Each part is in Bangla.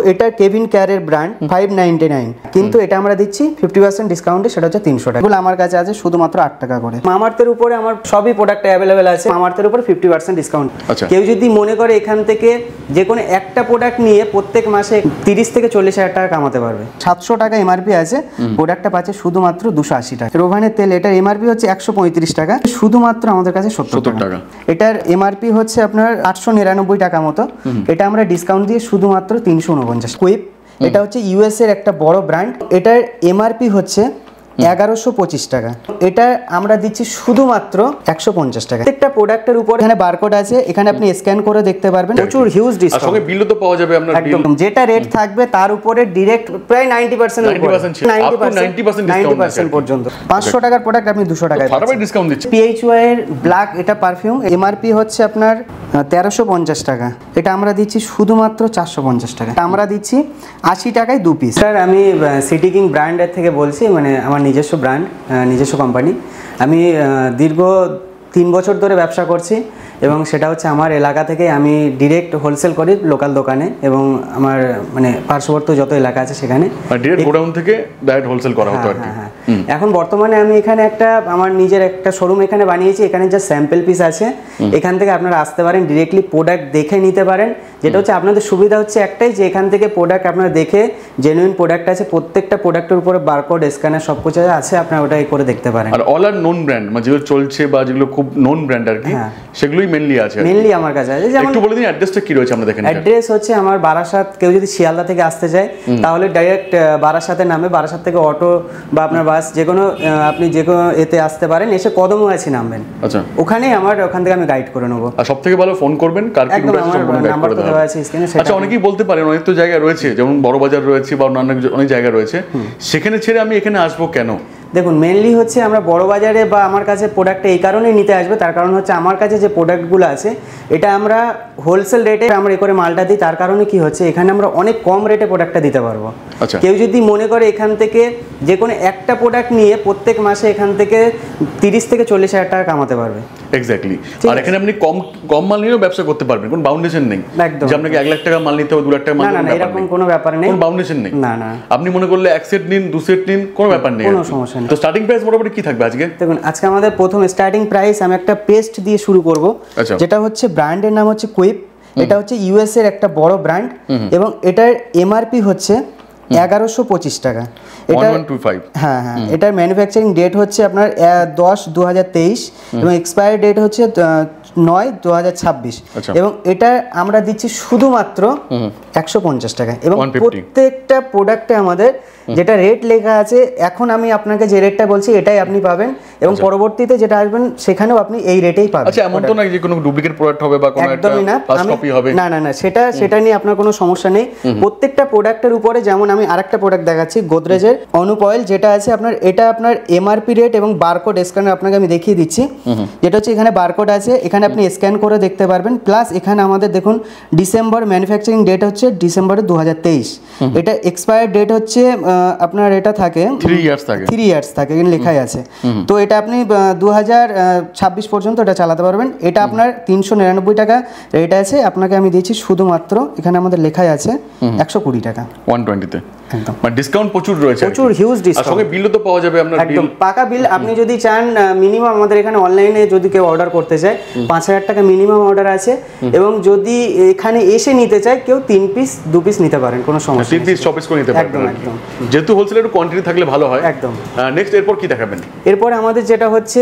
তো এটা কেভিন কেয়ারের ব্র্যান্ড ফাইভ নাইনটি নাইন কিন্তু এটা আমরা দিচ্ছি ফিফটি পার্সেন্ট ডিসকাউন্টে সেটা হচ্ছে তিনশো টাকা আমার কাছে আছে শুধুমাত্র আট টাকা করে মামার্থের উপরে আমার সবই প্রোডাক্ট অ্যাভেলেবেল আছে মামার্থের উপরে ফিফটি পার্সেন্ট ডিসকাউন্ট কেউ যদি মনে করে এখান থেকে যে কোনো একটা প্রোডাক্ট নিয়ে প্রত্যেক মাসে তিরিশ থেকে চল্লিশ হাজার টাকা কামাতে পারবে সাতশো টাকা এমআরপি আছে প্রোডাক্টটা পাচ্ছে শুধুমাত্র দুশো আশি টাকা রোভানের তেল এটার এমআরপি হচ্ছে একশো পঁয়ত্রিশ টাকা শুধুমাত্র আমাদের কাছে সত্তর টাকা এটার এমআরপি হচ্ছে আপনার আটশো নিরানব্বই টাকা মতো এটা আমরা ডিসকাউন্ট দিয়ে শুধুমাত্র তিনশো উনপঞ্চাশ কুইপ এটা হচ্ছে ইউএস এর একটা বড় ব্র্যান্ড এটার এমআরপি হচ্ছে এগারোশো পঁচিশ টাকা এটা আমরা দিচ্ছি শুধুমাত্র একশো পঞ্চাশ টাকা প্রত্যেকটা প্রোডাক্টের উপর এখানে বারকোড আছে এখানে আপনি স্ক্যান করে দেখতে পারবেন প্রচুর হিউজ ডিসকাউন্ট বিলও তো পাওয়া যাবে আপনার একদম যেটা রেট থাকবে তার উপরে ডিরেক্ট প্রায় নাইনটি পার্সেন্ট নাইনটি পার্সেন্ট পর্যন্ত পাঁচশো টাকার প্রোডাক্ট আপনি দুশো টাকায় ডিসকাউন্ট দিচ্ছি পিএইচওয়াই এর ব্ল্যাক এটা পারফিউম এমআরপি হচ্ছে আপনার তেরোশো পঞ্চাশ টাকা এটা আমরা দিচ্ছি শুধুমাত্র চারশো পঞ্চাশ টাকা আমরা দিচ্ছি আশি টাকায় দু পিস স্যার আমি সিটি কিং ব্র্যান্ডের থেকে বলছি মানে আমার নিজস্ব ব্র্যান্ড নিজস্ব কোম্পানি আমি দীর্ঘ তিন বছর ধরে ব্যবসা করছি এবং সেটা হচ্ছে আমার এলাকা থেকে আমি ডিরেক্ট হোলসেল করি লোকাল দোকানে এবং আমার মানে পার্শ্ববর্তী যত এলাকা আছে সেখানে মানে থেকে ডাইরেক্ট হোলসেল করা হতো হ্যাঁ, হ্যাঁ, হ্যাঁ। এখন বর্তমানে আমি এখানে একটা আমার নিজের একটা শোরুম এখানে বানিয়েছি এখানে যা স্যাম্পল পিস আছে এখান থেকে আপনারা আসতে পারেন ডিরেক্টলি প্রোডাক্ট দেখে নিতে পারেন যেটা হচ্ছে আপনাদের সুবিধা হচ্ছে একটাই যে এখান থেকে প্রোডাক্ট আপনারা দেখে জেনুইন প্রোডাক্ট আছে প্রত্যেকটা প্রোডাক্টের উপরে বারকোড স্ক্যানার সব কিছু আছে আপনারা ওটাই করে দেখতে পারেন আর অল আর নন ব্র্যান্ড মানে যেগুলো চলছে বা যেগুলো খুব নন ব্র্যান্ড আর কি সেগুলোই আছে আমার কাছে আছে একটু বলে দিন অ্যাড্রেসটা কি রয়েছে আমরা দেখেন অ্যাড্রেস হচ্ছে আমার বারাসাত কেউ যদি শিয়ালদা থেকে আসতে চায় তাহলে ডাইরেক্ট বারাসাতে নামে বারাসাত থেকে অটো বা আপনার বাস যে কোনো আপনি যে কোনো এতে আসতে পারেন এসে কদম আছে নামবেন আচ্ছা ওখানেই আমার ওখান থেকে আমি গাইড করে নেবো আর সবথেকে ভালো ফোন করবেন কার কি রুট আছে নাম্বার তো দেওয়া আছে স্ক্রিনে আচ্ছা অনেকেই বলতে পারেন অনেক তো জায়গা রয়েছে যেমন বড় বাজার রয়েছে বা অন্যান্য অনেক জায়গা রয়েছে সেখানে ছেড়ে আমি এখানে আসবো কেন দেখুন মেনলি হচ্ছে আমরা বড় বাজারে বা আমার কাছে প্রোডাক্টটা এই কারণেই নিতে আসবে তার কারণ হচ্ছে আমার কাছে যে প্রোডাক্টগুলো আছে এটা আমরা হোলসেল রেটে আমরা এ করে মালটা দিই তার কারণে কি হচ্ছে এখানে আমরা অনেক কম রেটে প্রোডাক্টটা দিতে পারবো আচ্ছা। কেউ যদি মনে করে এখান থেকে যে কোনো একটা প্রোডাক্ট নিয়ে প্রত্যেক মাসে এখান থেকে তিরিশ থেকে চল্লিশ হাজার টাকা কামাতে পারবে এক্স্যাক্টলি আর এখানে আপনি কম কম মাল নিয়েও ব্যবসা করতে পারবেন কোনো বাউন্ডেশন নেই যে আপনাকে এক লাখ টাকা মাল নিতে হবে দু লাখ টাকা মাল না এরকম কোনো ব্যাপার নেই বাউন্ডেশন নেই না না আপনি মনে করলে এক সেট নিন দু সেট নিন কোনো ব্যাপার নেই কোনো সমস্যা তো স্টার্টিং প্রাইস মোটামুটি কি থাকবে আজকে দেখুন আজকে আমাদের প্রথম স্টার্টিং প্রাইস আমি একটা পেস্ট দিয়ে শুরু করব আচ্ছা। যেটা হচ্ছে ব্র্যান্ডের নাম হচ্ছে কুইপ এটা হচ্ছে ইউএস এর একটা বড় ব্র্যান্ড এবং এটার এমআরপি হচ্ছে এগারোশো পঁচিশ টাকা এটা হ্যাঁ হ্যাঁ এটার ম্যানুফ্যাকচারিং ডেট হচ্ছে আপনার দশ দু হাজার তেইশ এবং এক্সপায়ার ডেট হচ্ছে নয় দু হাজার ছাব্বিশ আচ্ছা। এবং এটা আমরা দিচ্ছি শুধুমাত্র একশো পঞ্চাশ টাকা এবং প্রত্যেকটা প্রোডাক্টে আমাদের যেটা রেট লেখা আছে এখন আমি আপনাকে যে রেটটা বলছি এটাই আপনি পাবেন এবং আচ্ছা। পরবর্তীতে যেটা আসবেন সেখানেও আপনি এই রেটেই পাবেন না আচ্ছা, হবে বা না না সেটা সেটা নিয়ে আপনার কোনো সমস্যা নেই প্রত্যেকটা প্রোডাক্টের উপরে যেমন আমি আর একটা প্রোডাক্ট দেখাচ্ছি গোদরেজের অনুপয়েল যেটা আছে আপনার এটা আপনার এমআরপি রেট এবং বারকোড স্ক্যানার আপনাকে আমি দেখিয়ে দিচ্ছি যেটা হচ্ছে এখানে বারকোড আছে এখানে এখানে আপনি স্ক্যান করে দেখতে পারবেন প্লাস এখানে আমাদের দেখুন ডিসেম্বর ম্যানুফ্যাকচারিং ডেট হচ্ছে ডিসেম্বর দু এটা এক্সপায়ার ডেট হচ্ছে আপনার এটা থাকে থ্রি ইয়ার্স থাকে থ্রি ইয়ার্স থাকে লেখাই আছে তো এটা আপনি দু পর্যন্ত এটা চালাতে পারবেন এটা আপনার তিনশো নিরানব্বই টাকা রেট আছে আপনাকে আমি দিয়েছি শুধুমাত্র এখানে আমাদের লেখাই আছে একশো কুড়ি টাকা ওয়ান টোয়েন্টিতে একদম ডিসকাউন্ট মানে প্রচুর রয়েছে প্রচুর হিউজ বিলও তো পাওয়া যাবে একদম পাকা বিল আপনি যদি চান মিনিমাম আমাদের এখানে অনলাইনে যদি কেউ অর্ডার করতে চায় পাঁচ হাজার টাকা মিনিমাম অর্ডার আছে এবং যদি এখানে এসে নিতে চায় কেউ তিন পিস দু পিস নিতে পারেন কোনো সমস্যা হ্যাঁ, তিন পিস ছ পিস করে নিতে পারেন একদম একদম যেহেতু হোলসেল একটু কোয়ান্টিটি থাকলে ভালো হয় একদম নেক্সট এরপর কি দেখাবেন এরপর আমাদের যেটা হচ্ছে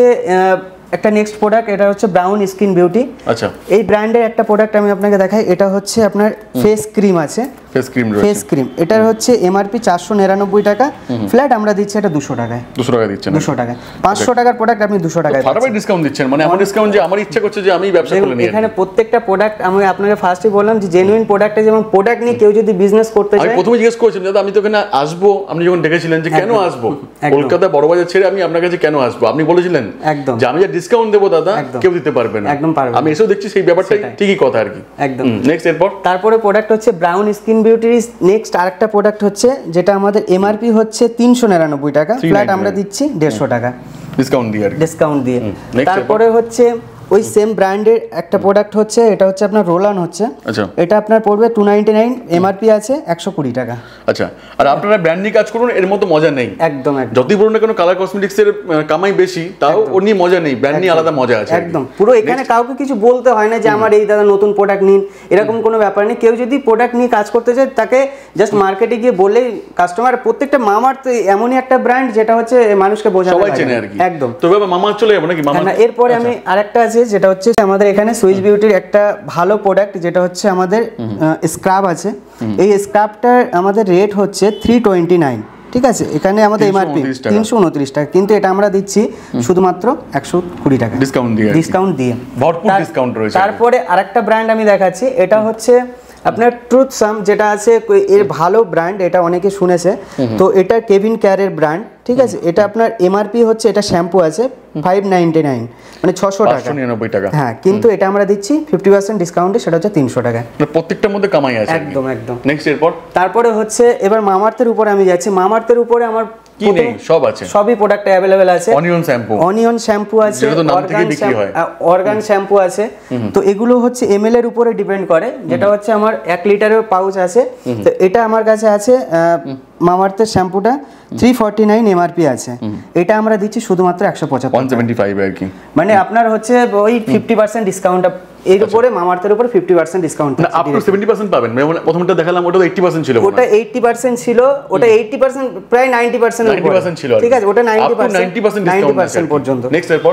একটা নেক্সট প্রোডাক্ট এটা হচ্ছে ব্রাউন স্কিন বিউটি আচ্ছা এই ব্র্যান্ডের একটা প্রোডাক্ট আমি আপনাকে দেখাই এটা হচ্ছে আপনার ফেস ক্রিম আছে ফেস ক্রিম রয়েছে ফেস ক্রিম এটার হচ্ছে এমআরপি চারশো নিরানব্বই টাকা ফ্ল্যাট আমরা দিচ্ছি এটা দুশো টাকায় দুশো টাকা দিচ্ছেন দুশো টাকায় পাঁচশো টাকার প্রোডাক্ট আপনি দুশো টাকায় ফাটাফাটি ডিসকাউন্ট দিচ্ছেন মানে আমার ডিসকাউন্ট যে আমার ইচ্ছা করছে যে আমি ব্যবসা করে নিই এখানে প্রত্যেকটা প্রোডাক্ট আমি আপনাকে ফার্স্টই বললাম যে জেনুইন প্রোডাক্ট আছে এবং প্রোডাক্ট নিয়ে কেউ যদি বিজনেস করতে চায় আমি প্রথমে জিজ্ঞেস করেছিলাম দাদা আমি তো এখানে আসবো আপনি যখন ডেকেছিলেন যে কেন আসবো কলকাতা বড় বাজার ছেড়ে আমি আপনার কাছে কেন আসবো আপনি বলেছিলেন একদম যে আমি যা ডিসকাউন্ট দেবো দাদা কেউ দিতে পারবে না একদম পারবে আমি এসেও দেখছি সেই ব্যাপারটাই ঠিকই কথা আর কি একদম নেক্সট এরপর তারপরে প্রোডাক্ট হচ্ছে ব্রাউন স্কিন বিউটির নেক্সট আরেকটা প্রোডাক্ট হচ্ছে যেটা আমাদের এমআরপি হচ্ছে তিনশো নিরানব্বই টাকা ফ্ল্যাট আমরা দিচ্ছি দেড়শো টাকা ডিসকাউন্ট দিয়ে ডিসকাউন্ট দিয়ে তারপরে হচ্ছে ওই সেম ব্র্যান্ডের একটা প্রোডাক্ট হচ্ছে এটা হচ্ছে আপনার রোলান হচ্ছে আচ্ছা এটা আপনার পড়বে টু নাইনটি নাইন এমআরপি আছে একশো কুড়ি টাকা আচ্ছা আর আপনারা ব্র্যান্ড নিয়ে কাজ করুন এর মতো মজা নেই একদম একদম যতই বলুন কোনো কালার কসমেটিক্সের কামাই বেশি তাও ওর নিয়ে মজা নেই ব্র্যান্ড নিয়ে আলাদা মজা আছে একদম পুরো এখানে কাউকে কিছু বলতে হয় না যে আমার এই দাদা নতুন প্রোডাক্ট নিন এরকম কোনো ব্যাপার নেই কেউ যদি প্রোডাক্ট নিয়ে কাজ করতে চায় তাকে জাস্ট মার্কেটে গিয়ে বলেই কাস্টমার প্রত্যেকটা মামার তো এমনই একটা ব্র্যান্ড যেটা হচ্ছে মানুষকে বোঝাতে সবাই চেনে আর কি একদম তো মামা চলে যাবো নাকি মামা হ্যাঁ, এরপরে আচ্ছা। আমি আরেকটা আছে যেটা হচ্ছে আমাদের এখানে সুইচ বিউটির একটা ভালো প্রোডাক্ট যেটা হচ্ছে আমাদের স্ক্রাব আছে এই স্ক্রাবটার আমাদের রেট হচ্ছে থ্রি টোয়েন্টি নাইন ঠিক আছে এখানে আমাদের এমআরপি তিনশো উনত্রিশ টাকা কিন্তু এটা আমরা দিচ্ছি শুধুমাত্র একশো কুড়ি টাকা ডিসকাউন্ট দিয়ে ডিসকাউন্ট দিয়ে তারপরে আরেকটা ব্র্যান্ড আমি দেখাচ্ছি এটা হচ্ছে আপনার ট্রুথ সাম যেটা আছে এর ভালো ব্র্যান্ড এটা অনেকে শুনেছে তো এটা কেভিন কেয়ারের ব্র্যান্ড ঠিক আছে এটা আপনার এমআরপি হচ্ছে এটা শ্যাম্পু আছে ফাইভ নাইনটি নাইন মানে ছশো টাকা টাকা হ্যাঁ কিন্তু এটা আমরা দিচ্ছি ফিফটি পার্সেন্ট ডিসকাউন্টে সেটা হচ্ছে তিনশো টাকা মানে প্রত্যেকটার মধ্যে কামাই আছে একদম একদম নেক্সট এরপর তারপরে হচ্ছে এবার মামার্থের উপরে আমি যাচ্ছি মামার্থের উপরে আমার কি নেই সব আছে সবই প্রোডাক্ট अवेलेबल আছে অনিয়ন শ্যাম্পু অনিয়ন শ্যাম্পু আছে অর্গান বিক্রি হয় অর্গান শ্যাম্পু আছে তো এগুলো হচ্ছে এমএল এর উপরে ডিপেন্ড করে যেটা হচ্ছে আমার 1 লিটারের পাউচ আছে তো এটা আমার কাছে আছে মামার্থের শ্যাম্পুটা থ্রি ফর্টি নাইন এমআরপি আছে এটা আমরা দিচ্ছি শুধুমাত্র একশো পঁচাত্তর মানে আপনার হচ্ছে ওই ফিফটি পার্সেন্ট ডিসকাউন্ট এর আচ্ছা। উপরে মামার্থের উপর fifty percent discount seventy percent পাবেন মানে প্রথমটা দেখালাম ওটা এইটি পার্সেন্ট ছিল ওটা এইটি পার্সেন্ট ছিল ওটা এইটি পার্সেন্ট প্রায় নাইনটি পার্সেন্ট পার্সেন্ট ছিল ঠিক আছে ওটা নাইনটি পার্সেন্ট নাইনটি পার্সেন্ট পর্যন্ত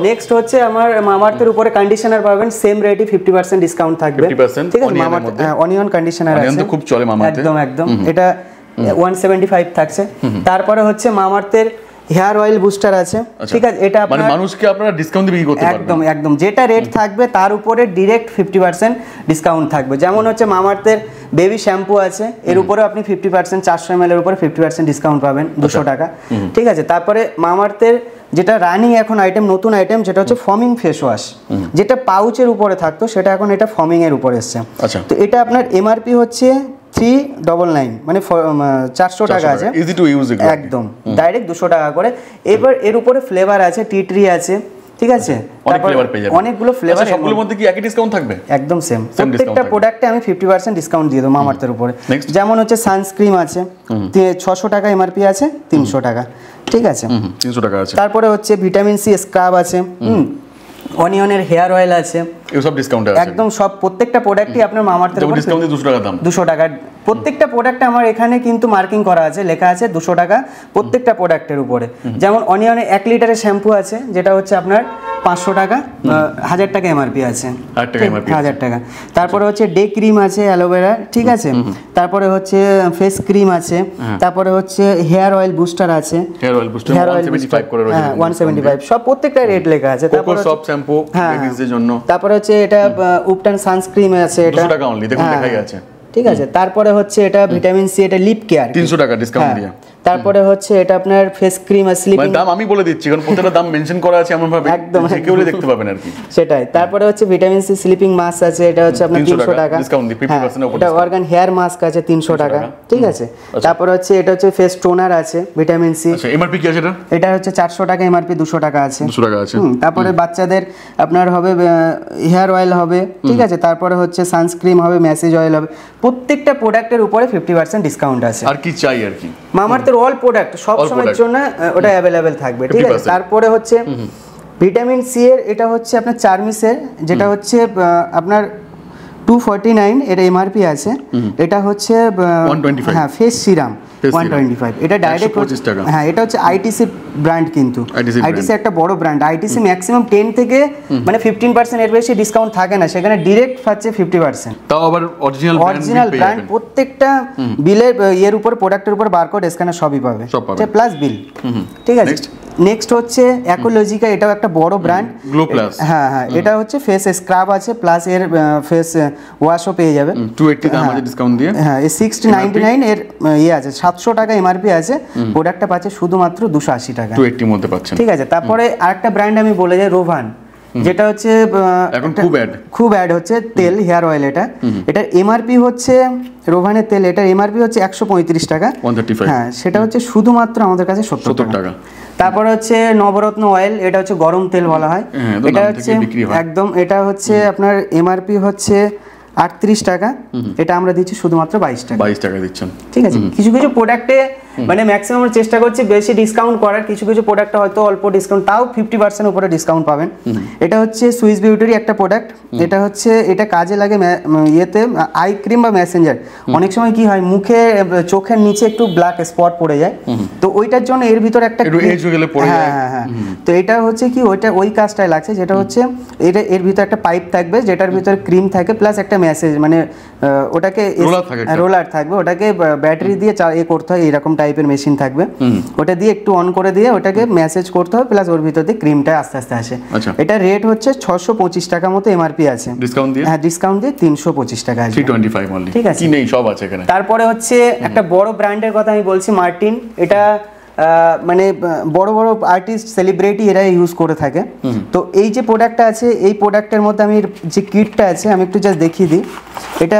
নেক্সট হচ্ছে আমার মামার্থের উপরে কন্ডিশনার পাবেন সেম রেটে ফিফটি পার্সেন্ট ডিসকাউন্ট থাকবে ঠিক আছে অনিয়ন কন্ডিশনার হ্যাঁ, খুব চলে মামার্থ একদম একদম এটা ওয়ান সেভেন্টি ফাইভ থাকছে তারপরে হচ্ছে মামার্থের হেয়ার অয়েল বুস্টার আছে আচ্ছা। ঠিক আছে এটা মানে মানুষকে আপনারা ডিসকাউন্ট দিয়ে করতে একদম একদম যেটা রেট থাকবে তার উপরে ডাইরেক্ট 50% ডিসকাউন্ট থাকবে যেমন হচ্ছে মামার্থের বেবি শ্যাম্পু আছে এর উপরে আপনি 50% 400 ml এর উপরে 50% ডিসকাউন্ট পাবেন 200 আচ্ছা। টাকা ঠিক আছে তারপরে মামার্থের যেটা রানিং এখন আইটেম নতুন আইটেম যেটা হচ্ছে ফর্মিং ফেস ওয়াশ যেটা পাউচের উপরে থাকতো সেটা এখন এটা ফর্মিং এর উপরে এসছে আচ্ছা। তো এটা আপনার এমআরপি হচ্ছে থ্রি ডবল নাইন মানে চারশো টাকা আছে ইজি টু ইউজ একদম ডাইরেক্ট দুশো টাকা করে এবার এর উপরে ফ্লেভার আছে টি ট্রি আছে ঠিক আছে আচ্ছা, অনেকগুলো ফ্লেভার আচ্ছা, সবগুলোর মধ্যে কি একই ডিসকাউন্ট থাকবে একদম সেম প্রত্যেকটা প্রোডাক্টে আমি ফিফটি পার্সেন্ট ডিসকাউন্ট দিয়ে দেব মামার্থের উপরে যেমন হচ্ছে সানস্ক্রিম আছে ছশো টাকা এমআরপি আছে তিনশো টাকা ঠিক আছে তিনশো টাকা আছে তারপরে হচ্ছে ভিটামিন সি স্ক্রাব আছে অনিয়নের হেয়ার অয়েল আছে সব ডিসকাউন্ট আছে একদম সব প্রত্যেকটা প্রোডাক্টই আপনার মামার থেকে ডিসকাউন্ট 200 টাকা দাম 200 টাকা প্রত্যেকটা প্রোডাক্ট আমার এখানে কিন্তু মার্কিং করা আছে লেখা আছে 200 টাকা প্রত্যেকটা প্রোডাক্টের উপরে যেমন অনিয়নে 1 লিটারের শ্যাম্পু আছে যেটা হচ্ছে আপনার পাঁচশো টাকা হাজার টাকা এমআরপি আছে হাজার টাকা তারপরে হচ্ছে ডে ক্রিম আছে অ্যালোভেরা ঠিক আছে তারপরে হচ্ছে ফেস ক্রিম আছে হ্যাঁ। তারপরে হচ্ছে হেয়ার অয়েল বুস্টার আছে hair oil booster hair oil one seventy five সব প্রত্যেকটা রেট লেখা আছে তারপর সব শ্যাম্পু হ্যাঁ জন্য তারপরে হচ্ছে এটা উপটান সানস্ক্রিম আছে এটা 200 টাকা অনলি দেখুন দেখাই হ্যাঁ, হ্যাঁ। আছে ঠিক আছে তারপরে হচ্ছে এটা ভিটামিন সি এটা লিপ কেয়ার 300 টাকা ডিসকাউন্ট হ্যাঁ। দিয়ে তারপরে হচ্ছে এটা আপনার ফেস ক্রিম আর স্লিপিং মানে দাম আমি বলে দিচ্ছি কারণ প্রত্যেকটা দাম মেনশন করা আছে এমন ভাবে একদম কেউ দেখতে পাবেন আর কি সেটাই তারপরে হচ্ছে ভিটামিন সি স্লিপিং মাস্ক আছে এটা হচ্ছে আপনার 300 টাকা ডিসকাউন্ট 50% উপরে এটা অর্গান হেয়ার মাস্ক আছে 300 টাকা ঠিক আছে আচ্ছা। তারপরে হচ্ছে এটা হচ্ছে ফেস টোনার আছে ভিটামিন সি আচ্ছা এমআরপি কি আছে এটা এটা হচ্ছে 400 টাকা এমআরপি 200 টাকা আছে 200 টাকা আছে তারপরে বাচ্চাদের আপনার হবে হেয়ার অয়েল হবে ঠিক আছে তারপরে হচ্ছে সানস্ক্রিন হবে মেসেজ অয়েল হবে প্রত্যেকটা প্রোডাক্টের উপরে 50% ডিসকাউন্ট আছে আর কি চাই আর কি মামার আমাদের অল প্রোডাক্ট সব সময়ের জন্য ওটা অ্যাভেলেবেল থাকবে ঠিক আছে তারপরে হচ্ছে ভিটামিন সি এর এটা হচ্ছে আপনার চার্মিসের যেটা হচ্ছে আপনার টু ফর্টি নাইন এটা এমআরপি আছে এটা হচ্ছে হ্যাঁ ফেস সিরাম ম্যাক্সিমাম 10 থেকে মানে 15% এর বেশি ডিসকাউন্ট থাকে না সেখানে ডাইরেক্ট পাচ্ছে 50% তাও অরিজিনাল ব্র্যান্ড প্রত্যেকটা বিলের ইয়ের উপর প্রোডাক্টের উপর বারকোড স্ক্যানার সবই পাবে প্লাস বিল ঠিক আছে নেক্সট হচ্ছে অ্যাকোলজিকা এটাও একটা বড় ব্র্যান্ড গ্লো প্লাস হ্যাঁ হ্যাঁ এটা হচ্ছে ফেস স্ক্রাব আছে প্লাস এর ফেস ওয়াশও পেয়ে যাবে 280 দাম আছে ডিসকাউন্ট দিয়ে হ্যাঁ এই 699 এর ইয়ে আছে 700 টাকা এমআরপি আছে প্রোডাক্টটা পাচ্ছে শুধুমাত্র 280 টাকা 280 মধ্যে পাচ্ছেন ঠিক আছে তারপরে আরেকটা ব্র্যান্ড আমি বলে যাই রোভান যেটা হচ্ছে এখন খুব অ্যাড খুব অ্যাড হচ্ছে তেল হেয়ার অয়েল এটা এটার এমআরপি হচ্ছে রোভানের তেল এটার এমআরপি হচ্ছে একশো পঁয়ত্রিশ টাকা হ্যাঁ সেটা হচ্ছে শুধুমাত্র আমাদের কাছে সত্তর টাকা তারপর হচ্ছে নবরত্ন অয়েল এটা হচ্ছে গরম তেল বলা হয় হ্যাঁ, এটা হচ্ছে একদম এটা হচ্ছে আপনার এমআরপি হচ্ছে আটত্রিশ টাকা এটা আমরা দিচ্ছি শুধুমাত্র বাইশ টাকা বাইশ টাকা দিচ্ছেন ঠিক আছে কিছু কিছু প্রোডাক্টে মানে ম্যাক্সিমাম আমরা চেষ্টা করছি বেশি ডিসকাউন্ট করার কিছু কিছু প্রোডাক্ট হয়তো অল্প ডিসকাউন্ট তাও ফিফটি পার্সেন্ট উপরে ডিসকাউন্ট পাবেন এটা হচ্ছে সুইস বিউটির একটা প্রোডাক্ট এটা হচ্ছে এটা কাজে লাগে ইয়েতে আই ক্রিম বা ম্যাসেঞ্জার অনেক সময় কি হয় মুখে চোখের নিচে একটু ব্ল্যাক স্পট পড়ে যায় তো ওইটার জন্য এর ভিতর একটা হ্যাঁ, হ্যাঁ হ্যাঁ হ্যাঁ তো এটা হচ্ছে কি ওইটা ওই কাজটাই লাগছে যেটা হচ্ছে এটা এর ভিতর একটা পাইপ থাকবে যেটার ভিতর ক্রিম থাকে প্লাস একটা মেসেজ মানে ওটাকে রোলার থাকবে ওটাকে ব্যাটারি দিয়ে এ করতে হয় এরকম টাইপের মেশিন থাকবে ওটা দিয়ে একটু অন করে দিয়ে ওটাকে ম্যাসেজ করতে হয় প্লাস ওর ভিতর দিয়ে ক্রিমটা আস্তে আস্তে আসে আচ্ছা। এটা রেট হচ্ছে ছশো পঁচিশ টাকা মতো এমআরপি আছে ডিসকাউন্ট দিয়ে হ্যাঁ ডিসকাউন্ট দিয়ে তিনশো পঁচিশ টাকা আছে ঠিক আছে সব আছে তারপরে হচ্ছে একটা বড় ব্র্যান্ডের কথা আমি বলছি মার্টিন এটা মানে বড় বড় আর্টিস্ট সেলিব্রিটি এরা ইউজ করে থাকে তো এই যে প্রোডাক্টটা আছে এই প্রোডাক্টের মধ্যে আমি যে কিটটা আছে আমি একটু জাস্ট দেখিয়ে দিই এটা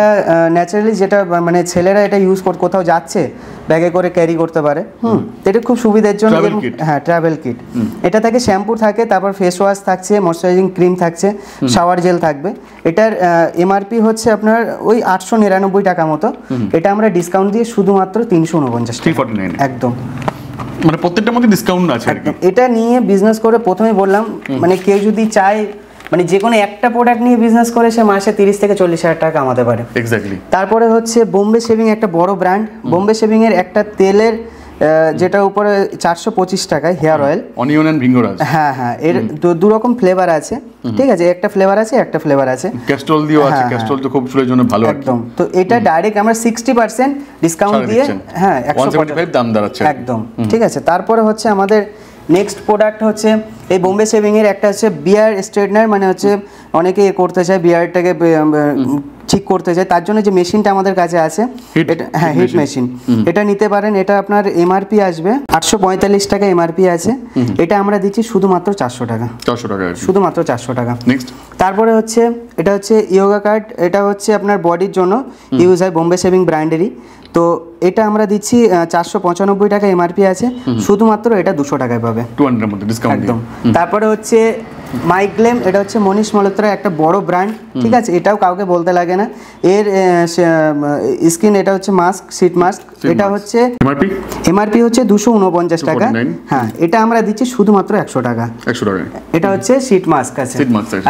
ন্যাচারালি যেটা মানে ছেলেরা এটা ইউজ করতে কোথাও যাচ্ছে ব্যাগে করে ক্যারি করতে পারে হুম এটা খুব সুবিধার জন্য হ্যাঁ ট্রাভেল কিট এটা থাকে শ্যাম্পু থাকে তারপর ফেস ওয়াশ থাকছে ময়শ্চারাইজিং ক্রিম থাকছে শাওয়ার জেল থাকবে এটার এমআরপি হচ্ছে আপনার ওই আটশো নিরানব্বই টাকা মতো এটা আমরা ডিসকাউন্ট দিয়ে শুধুমাত্র তিনশো উনপঞ্চাশ একদম মানে প্রত্যেকটার মধ্যে ডিসকাউন্ট আছে এটা নিয়ে বিজনেস করে প্রথমেই বললাম মানে কেউ যদি চায় মানে যে কোনো একটা প্রোডাক্ট নিয়ে বিজনেস করে সে মাসে তিরিশ থেকে চল্লিশ হাজার টাকা কামাতে পারে এক্স্যাক্টলি তারপরে হচ্ছে বোম্বে শেভিং একটা বড় ব্র্যান্ড বোম্বে শেভিং এর একটা তেলের যেটা উপরে চারশো পঁচিশ টাকায় হেয়ার অয়েল অনিয়ন হ্যাঁ হ্যাঁ এর দু রকম ফ্লেভার আছে ঠিক আছে একটা ফ্লেভার আছে একটা ফ্লেভার আছে ক্যাস্ট্রল দিয়েও আছে ক্যাস্ট্রল হ্যাঁ। তো খুব চুলের জন্য ভালো একদম তো এটা ডাইরেক্ট আমরা সিক্সটি পার্সেন্ট ডিসকাউন্ট দিয়ে হ্যাঁ একশো দাম দাঁড়াচ্ছে একদম ঠিক আছে তারপরে হচ্ছে আমাদের নেক্সট প্রোডাক্ট হচ্ছে এই বোম্বে এর একটা হচ্ছে বিয়ার স্ট্রেটনার মানে হচ্ছে অনেকে করতে চায় বিয়ারটাকে ঠিক করতে চায় তার জন্য যে মেশিনটা আমাদের কাছে আছে হ্যাঁ হিট মেশিন এটা নিতে পারেন এটা আপনার এমআরপি আসবে আটশো পঁয়তাল্লিশ টাকা এমআরপি আছে এটা আমরা দিচ্ছি শুধুমাত্র চারশো টাকা চারশো টাকা শুধুমাত্র চারশো টাকা তারপরে হচ্ছে এটা হচ্ছে ইয়োগা কার্ড এটা হচ্ছে আপনার বডির জন্য ইউজ হয় বোম্বে শেভিং ব্র্যান্ডেরই তো এটা আমরা দিচ্ছি চারশো পঁচানব্বই টাকা এমআরপি আছে শুধুমাত্র এটা দুশো টাকায় পাবে একদম তারপরে হচ্ছে মাইগ্লেম এটা হচ্ছে মনীষ মলত্রার একটা বড় ব্র্যান্ড ঠিক আছে এটাও কাউকে বলতে লাগে না এর স্কিন এটা হচ্ছে মাস্ক শীট মাস্ক এটা হচ্ছে এমআরপি এমআরপি হচ্ছে দুশো উনপঞ্চাশ টাকা হ্যাঁ এটা আমরা দিচ্ছি শুধুমাত্র একশো টাকা একশো টাকা এটা হচ্ছে শীট মাস্ক আছে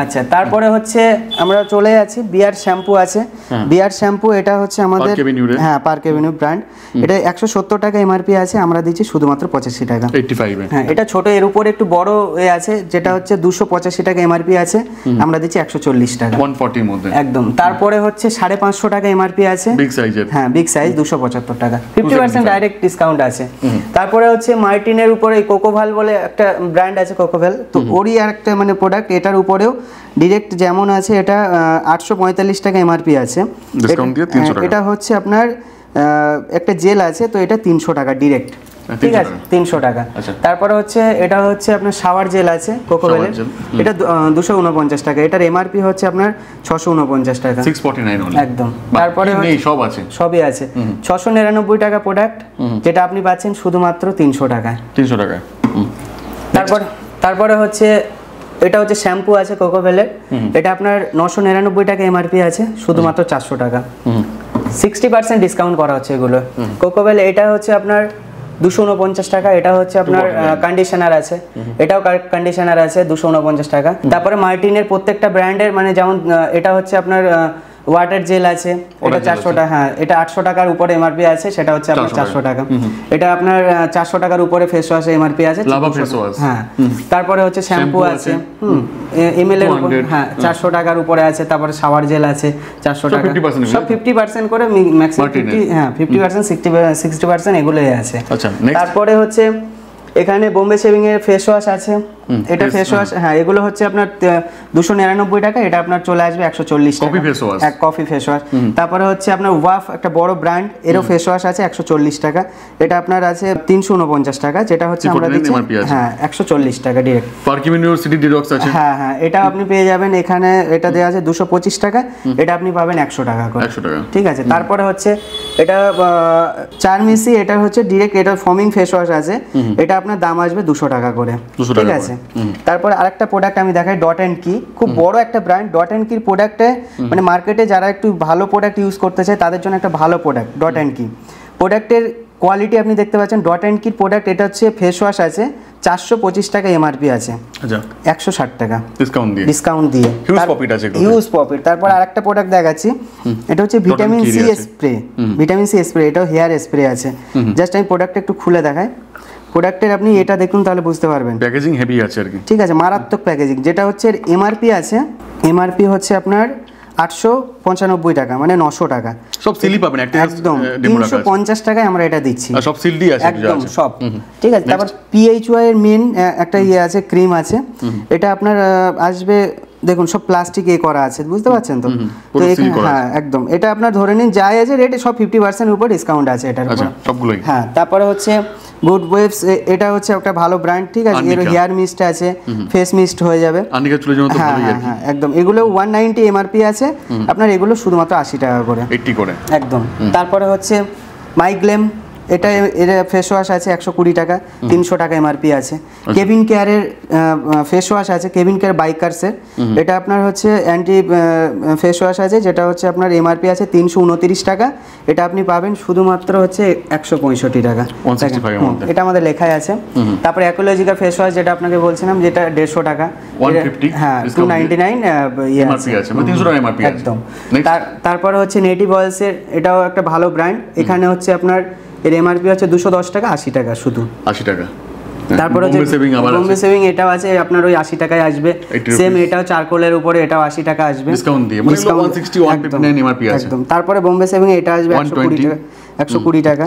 আচ্ছা তারপরে হচ্ছে আমরা চলে আছি বিয়ার শ্যাম্পু আছে বিয়ার শ্যাম্পু এটা হচ্ছে আমাদের হ্যাঁ পার্ক এভিনিউ ব্র্যান্ড এটা একশো সত্তর টাকা এমআরপি আছে আমরা দিচ্ছি শুধুমাত্র পঁচাশি টাকা হ্যাঁ এটা ছোট এর উপরে একটু বড় এ আছে যেটা হচ্ছে দুশো পঁচাশি টাকা এমআরপি আছে আমরা দিচ্ছি একশো চল্লিশ টাকা ফর্টির মধ্যে একদম তারপরে হচ্ছে সাড়ে পাঁচশো টাকা এমআরপি আছে বিগ সাইজের হ্যাঁ বিগ সাইজ দুশো পঁচাত্তর টাকা ফিফটি ডাইরেক্ট ডিসকাউন্ট আছে তারপরে হচ্ছে মার্টিনের উপরে কোকোভাল বলে একটা ব্র্যান্ড আছে কোকোভাল তো ওরই আর একটা মানে প্রোডাক্ট এটার উপরেও ডিরেক্ট যেমন আছে এটা আটশো পঁয়তাল্লিশ টাকা এমআরপি আছে হ্যাঁ, এটা হচ্ছে আপনার একটা জেল আছে তো এটা তিনশো টাকা ডিরেক্ট ঠিক আছে তিনশো টাকা আচ্ছা। তারপরে হচ্ছে এটা হচ্ছে আপনার শাওয়ার জেল আছে কোকোবেলের এটা দুশো উনপঞ্চাশ টাকা এটার এমআরপি হচ্ছে আপনার ছশো উনপঞ্চাশ টাকা সিক্স ফর্টি একদম তারপরে সব আছে সবই আছে ছশো নিরানব্বই টাকা প্রোডাক্ট যেটা আপনি পাচ্ছেন শুধুমাত্র তিনশো টাকা তিনশো টাকা তারপর তারপরে হচ্ছে এটা হচ্ছে শ্যাম্পু আছে কোকোভেলের এটা আপনার নশো নিরানব্বই টাকা এমআরপি আছে শুধুমাত্র চারশো টাকা সিক্সটি পার্সেন্ট ডিসকাউন্ট করা হচ্ছে এগুলো কোকোভেল এটা হচ্ছে আপনার দুশো উনপঞ্চাশ টাকা এটা হচ্ছে আপনার কন্ডিশনার আছে এটাও কন্ডিশনার আছে দুশো উনপঞ্চাশ টাকা তারপরে মার্টিনের প্রত্যেকটা ব্র্যান্ডের মানে যেমন এটা হচ্ছে আপনার ওয়াটার জেল আছে ওটা চারশো টাকা হ্যাঁ এটা আটশো টাকার উপরে এমআরপি আছে সেটা হচ্ছে আপনার চারশো টাকা এটা আপনার চারশো টাকার উপরে ফেস ওয়াশ এমআরপি আছে হ্যাঁ তারপরে হচ্ছে শ্যাম্পু আছে এমএল এর হ্যাঁ চারশো টাকার উপরে আছে তারপরে শাওয়ার জেল আছে চারশো টাকা সব ফিফটি পার্সেন্ট করে ম্যাক্সিমাম ফিফটি হ্যাঁ fifty percent sixty sixty percent এগুলোই আছে আচ্ছা, তারপরে হচ্ছে এখানে বোম্বে শেভিং এর ফেস ওয়াশ আছে এটা ফেস ওয়াশ হ্যাঁ এগুলো হচ্ছে আপনার দুশো নিরানব্বই টাকা এটা আপনার চলে আসবে একশো চল্লিশ কফি ফেস ওয়াশ এক কফি ফেস ওয়াশ তারপরে হচ্ছে আপনার ওয়াফ একটা বড় ব্র্যান্ড এরও ফেস ওয়াশ আছে একশো চল্লিশ টাকা এটা আপনার আছে তিনশো উনপঞ্চাশ টাকা যেটা হচ্ছে আমরা দিচ্ছি হ্যাঁ একশো চল্লিশ টাকা ডিরেক্ট পার্কিম ইউনিভার্সিটি ডিরক্স আছে হ্যাঁ হ্যাঁ এটা আপনি পেয়ে যাবেন এখানে এটা দেওয়া আছে দুশো পঁচিশ টাকা এটা আপনি পাবেন একশো টাকা করে একশো টাকা ঠিক আছে তারপরে হচ্ছে এটা চার মিসি এটা হচ্ছে ডিরেক্ট এটা ফর্মিং ফেস ওয়াশ আছে এটা আপনার দাম আসবে দুশো টাকা করে ঠিক আছে তারপরে আরেকটা প্রোডাক্ট আমি দেখাই ডট অ্যান্ড কি খুব বড় একটা ব্র্যান্ড ডট অ্যান্ড কির প্রোডাক্টে মানে মার্কেটে যারা একটু ভালো প্রোডাক্ট ইউজ করতে চায় তাদের জন্য একটা ভালো প্রোডাক্ট ডট অ্যান্ড কি প্রোডাক্টের কোয়ালিটি আপনি দেখতে পাচ্ছেন ডট অ্যান্ড কির প্রোডাক্ট এটা হচ্ছে ফেস ওয়াশ আছে চারশো পঁচিশ টাকা এমআরপি আছে আচ্ছা। একশো ষাট টাকা ডিসকাউন্ট দিয়ে ডিসকাউন্ট দিয়ে হিউজ প্রফিট তারপর আরেকটা প্রোডাক্ট দেখাচ্ছি এটা হচ্ছে vitamin C spray vitamin C spray এটাও হেয়ার স্প্রে আছে জাস্ট আমি প্রোডাক্টটা একটু খুলে দেখাই প্রোডাক্টের আপনি এটা দেখুন তাহলে বুঝতে পারবেন প্যাকেজিং হেভি আছে আর কি ঠিক আছে মারাত্মক প্যাকেজিং যেটা হচ্ছে এর এমআরপি আছে এমআরপি হচ্ছে আপনার আটশো পঞ্চানব্বই টাকা মানে নশো টাকা সব সিলই পাবেন একদম তিনশো পঞ্চাশ টাকায় আমরা এটা দিচ্ছি সব সিলডি আছে একদম সব ঠিক আছে তারপর পিএইচওয়াই এর মেন একটা ইয়ে আছে ক্রিম আছে এটা আপনার আসবে দেখুন সব প্লাস্টিক এ করা আছে বুঝতে পারছেন তো তো হ্যাঁ একদম এটা আপনার ধরে নিন যাই আছে রেট সব ফিফটি পার্সেন্ট উপর ডিসকাউন্ট আছে এটার উপর আচ্ছা, সবগুলোই হ্যাঁ তারপরে হচ্ছে গুড ওয়েভস এটা হচ্ছে একটা ভালো ব্র্যান্ড ঠিক আছে এর হেয়ার মিস্ট আছে ফেস মিস্ট হয়ে যাবে আনিকা চুলের জন্য তো হ্যাঁ, হ্যাঁ, হ্যাঁ একদম এগুলো 190 এমআরপি আছে আপনার এগুলো শুধুমাত্র 80 টাকা করে 80 করে একদম তারপরে হচ্ছে মাইগ্লেম এটা এর ফেস ওয়াশ আছে একশো কুড়ি টাকা তিনশো টাকা এমআরপি আছে কেবিন কেয়ারের ফেস ওয়াশ আছে কেবিন কেয়ার বাইকার্সের এটা আপনার হচ্ছে অ্যান্টি ফেস ওয়াশ আছে যেটা হচ্ছে আপনার এমআরপি আছে তিনশো উনতিরিশ টাকা এটা আপনি পাবেন শুধুমাত্র হচ্ছে একশো পঁয়ষট্টি টাকা এটা আমাদের লেখায় আছে তারপরে একোলজিকাল ফেস ওয়াশ যেটা আপনাকে বলছিলাম যেটা দেড়শো টাকা হ্যাঁ ইয়ে মানে টু নাইনটি আছে একদম তারপর হচ্ছে নেটিভ অয়েলসের এটাও একটা ভালো ব্র্যান্ড এখানে হচ্ছে আপনার এর এমআরপি হচ্ছে দুশো দশ টাকা আশি টাকা শুধু আশি টাকা তারপরে বোম্বে সেভিং এটাও আছে আপনার ওই আশি টাকায় আসবে সেম এটাও চারকোলের উপরে এটাও আশি টাকা আসবে ডিসকাউন্ট দিয়ে মানে 160 159 এমআরপি আছে একদম তারপরে বোম্বে সেভিং এটা আসবে 120 টাকা 120 টাকা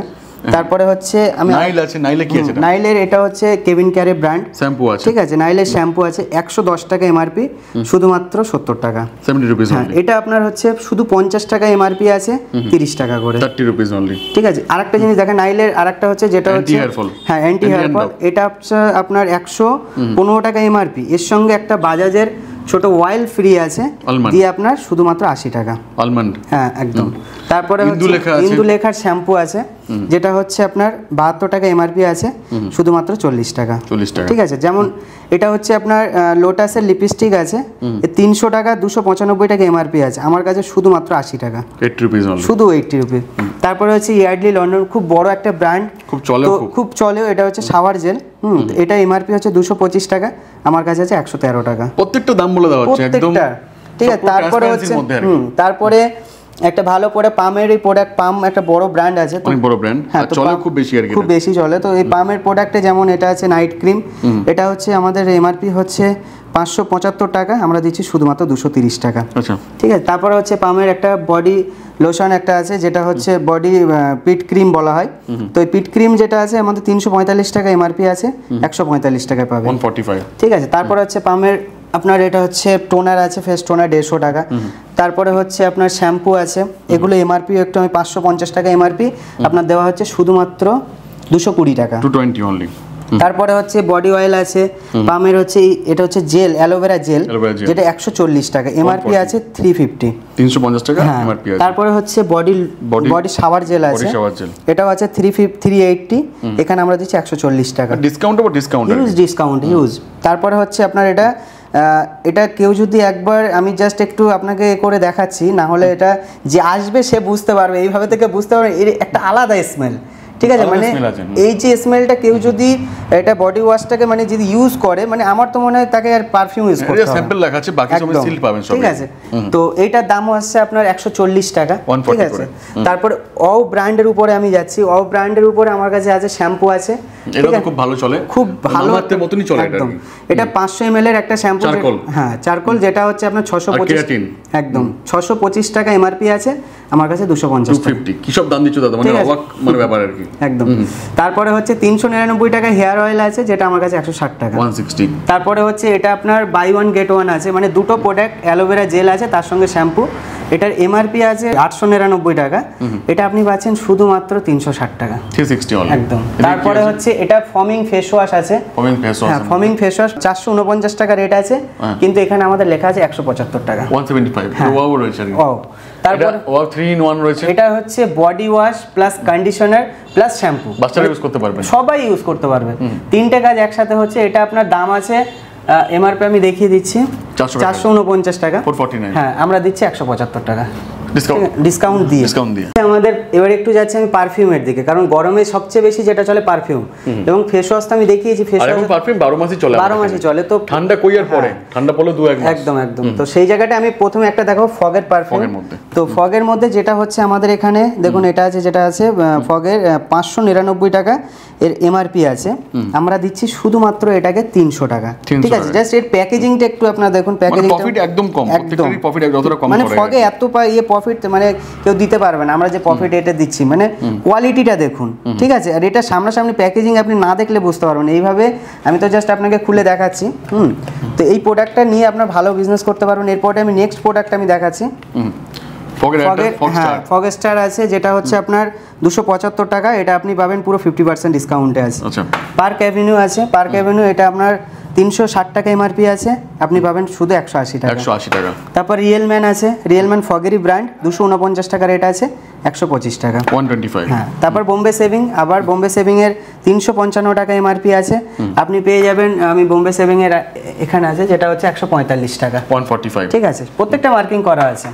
তারপরে হচ্ছে আমি নাইল আছে নাইলে কি আছে নাইলের এটা হচ্ছে কেভিন কেয়ারের ব্র্যান্ড শ্যাম্পু আছে ঠিক আছে নাইলের শ্যাম্পু আছে 110 টাকা এমআরপি শুধুমাত্র 70 টাকা 70 রুপিস হ্যাঁ, এটা আপনার হচ্ছে শুধু 50 টাকা এমআরপি আছে 30 টাকা করে 30 রুপিস অনলি ঠিক আছে আরেকটা জিনিস দেখেন নাইলের আরেকটা হচ্ছে যেটা হচ্ছে হ্যাঁ অ্যান্টি ফল এটা আপনার 115 টাকা এমআরপি এর সঙ্গে একটা বাজাজের ছোট ওয়াইল ফ্রি আছে দিয়ে আপনার শুধুমাত্র আশি টাকা অলমন্ড হ্যাঁ একদম তারপরে হচ্ছে লেখার শ্যাম্পু আছে যেটা হচ্ছে আপনার বাহাত্তর টাকা এমআরপি আছে শুধুমাত্র চল্লিশ টাকা চল্লিশ টাকা ঠিক আছে যেমন এটা হচ্ছে আপনার লোটাসের লিপস্টিক আছে তিনশো টাকা দুশো পঁচানব্বই টাকা এমআরপি আছে আমার কাছে শুধুমাত্র আশি টাকা শুধু এইটি রুপি তারপরে হচ্ছে ইয়ার্ডলি লন্ডন খুব বড় একটা ব্র্যান্ড খুব চলে খুব চলেও এটা হচ্ছে শাওয়ার জেল হুম এটা এমআরপি হচ্ছে দুশো পঁচিশ টাকা আমার কাছে আছে একশো তেরো টাকা প্রত্যেকটা দাম বলে দেওয়া হচ্ছে একদম ঠিক আছে তারপরে হচ্ছে তারপরে একটা ভালো করে পামের এই প্রোডাক্ট পাম একটা বড় ব্র্যান্ড আছে অনেক বড় ব্র্যান্ড হ্যাঁ চলে খুব বেশি আর কি খুব বেশি চলে তো এই পামের প্রোডাক্টে যেমন এটা আছে নাইট ক্রিম এটা হচ্ছে আমাদের এমআরপি হচ্ছে পাঁচশো পঁচাত্তর টাকা আমরা দিচ্ছি শুধুমাত্র দুশো তিরিশ টাকা আচ্ছা। ঠিক আছে তারপরে হচ্ছে পামের একটা বডি লোশন একটা আছে যেটা হচ্ছে বডি পিট ক্রিম বলা হয় তো এই পিট ক্রিম যেটা আছে আমাদের তিনশো পঁয়তাল্লিশ টাকা এমআরপি আছে একশো পঁয়তাল্লিশ টাকায় পাবে ঠিক আছে তারপরে হচ্ছে পামের আপনার এটা হচ্ছে টোনার আছে ফেস টোনার দেড়শো টাকা তারপরে হচ্ছে আপনার শ্যাম্পু আছে এগুলো এমআরপি একটু আমি পাঁচশো পঞ্চাশ টাকা এমআরপি আপনার দেওয়া হচ্ছে শুধুমাত্র দুশো কুড়ি টাকা টু টোয়েন্টি অনলি তারপরে হচ্ছে বডি অয়েল আছে পামের হচ্ছে এটা হচ্ছে জেল অ্যালোভেরা জেল যেটা একশো চল্লিশ টাকা এমআরপি আছে থ্রি ফিফটি তিনশো পঞ্চাশ টাকা হ্যাঁ তারপরে হচ্ছে বডি বডি শাওয়ার জেল আছে এটাও আছে থ্রি থ্রি এইটটি এখানে আমরা দিচ্ছি একশো চল্লিশ টাকা discount discount use discount use তারপরে হচ্ছে আপনার এটা এটা কেউ যদি একবার আমি জাস্ট একটু আপনাকে করে দেখাচ্ছি না হলে এটা যে আসবে সে বুঝতে পারবে এইভাবে থেকে বুঝতে পারবে এর একটা আলাদা স্মেল ঠিক আছে মানে এই যে স্মেলটা কেউ যদি এটা বডি ওয়াশটাকে মানে যদি ইউজ করে মানে আমার তো মনে হয় তাকে আর পারফিউম ইউজ করতে হবে স্যাম্পল লেখা আছে বাকি সব সিল পাবেন সব ঠিক আছে তো এটার দাম আসছে আপনার 140 টাকা ঠিক আছে তারপর অ ব্র্যান্ডের উপরে আমি যাচ্ছি অ ব্র্যান্ডের উপরে আমার কাছে আছে শ্যাম্পু আছে এটা তো খুব ভালো চলে খুব ভালো হাতে মতনই চলে এটা এটা 500 ml এর একটা শ্যাম্পু হ্যাঁ চারকোল যেটা হচ্ছে আপনার 625 একদম 625 টাকা এমআরপি আছে আমার কাছে 250 250 কি সব দাম দিচ্ছ দাদা মানে অবাক মানে ব্যাপার আর কি একদম তারপরে হচ্ছে তিনশো নিরানব্বই টাকা হেয়ার অয়েল আছে যেটা আমার কাছে একশো ষাট টাকা তারপরে হচ্ছে এটা আপনার বাই ওয়ান গেট ওয়ান আছে মানে দুটো প্রোডাক্ট অ্যালোভেরা জেল আছে তার সঙ্গে শ্যাম্পু এটার এমআরপি আছে আটশো নিরানব্বই টাকা এটা আপনি পাচ্ছেন শুধুমাত্র তিনশো ষাট টাকা একদম তারপরে হচ্ছে এটা ফর্মিং ফেস ওয়াশ আছে হ্যাঁ ফর্মিং ফেস ওয়াশ চারশো উনপঞ্চাশ টাকা রেট আছে হ্যাঁ। কিন্তু এখানে আমাদের লেখা আছে একশো পঁচাত্তর টাকা ওয়ান সেভেন্টি ফাইভ হ্যাঁ। এটা হচ্ছে body wash plus conditioner plus shampoo use করতে পারবে সবাই ইউজ করতে পারবে তিনটে কাজ একসাথে হচ্ছে এটা আপনার দাম আছে আমি দেখিয়ে দিচ্ছি চারশো উনপঞ্চাশ টাকা হ্যাঁ আমরা দিচ্ছি একশো পঁচাত্তর টাকা ডিসকাউন্ট হ্যাঁ, দিয়ে ডিসকাউন্ট দিয়ে হ্যাঁ, আমাদের এবার একটু যাচ্ছে আমি পারফিউমের দিকে কারণ গরমে সবচেয়ে বেশি যেটা চলে পারফিউম এবং ফেস ওয়াশ তো আমি দেখিয়েছি ফেস ওয়াশ পারফিউম 12 মাসই চলে 12 মাসই চলে তো ঠান্ডা কই আর পড়ে হ্যাঁ। ঠান্ডা পড়লে দু এক মাস একদম একদম তো সেই জায়গাটা আমি প্রথমে একটা দেখাবো ফগের পারফিউম তো ফগের মধ্যে যেটা হচ্ছে আমাদের এখানে দেখুন এটা আছে যেটা আছে ফগের 599 টাকা এর এমআরপি আছে আমরা দিচ্ছি শুধুমাত্র এটাকে 300 টাকা ঠিক আছে জাস্ট এর প্যাকেজিংটা একটু আপনারা দেখুন প্যাকেজিংটা মানে প্রফিট একদম কম প্রত্যেকটারই প্রফিট যতটা কম মানে ফগে এত পা ইয়ে প্রফিট মানে কেউ দিতে পারবে না আমরা যে প্রফিট এটা দিচ্ছি মানে কোয়ালিটিটা দেখুন ঠিক আছে আর এটা সামনাসামনি প্যাকেজিং আপনি না দেখলে বুঝতে পারবেন এইভাবে আমি তো জাস্ট আপনাকে খুলে দেখাচ্ছি হুম তো এই প্রোডাক্টটা নিয়ে আপনার ভালো বিজনেস করতে পারবেন এরপরে আমি নেক্সট প্রোডাক্ট আমি দেখাচ্ছি হ্যাঁ আছে যেটা হচ্ছে আপনার দুশো পঁচাত্তর টাকা এটা আপনি পাবেন পুরো ফিফটি পার্সেন্ট ডিসকাউন্টে আছে পার্ক আচ্ছা। অ্যাভিনিউ আছে পার্ক অ্যাভিনিউ এটা আপনার তিনশো ষাট টাকা এমআরপি আছে আপনি পাবেন শুধু একশো আশি টাকা একশো আশি টাকা তারপর রিয়েলম্যান আছে রিয়েলম্যান ফগেরি ব্র্যান্ড দুশো উনপঞ্চাশ টাকা রেট আছে একশো পঁচিশ টাকা ওয়ান টোয়েন্টি ফাইভ হ্যাঁ তারপর বোম্বে সেভিং আবার বোম্বে সেভিংয়ের তিনশো পঞ্চান্ন টাকা এমআরপি আছে আপনি পেয়ে যাবেন আমি বোম্বে সেভিংয়ের এখানে আছে যেটা হচ্ছে একশো পঁয়তাল্লিশ টাকা ওয়ান ফর্টি ফাইভ ঠিক আছে প্রত্যেকটা মার্কিং করা আছে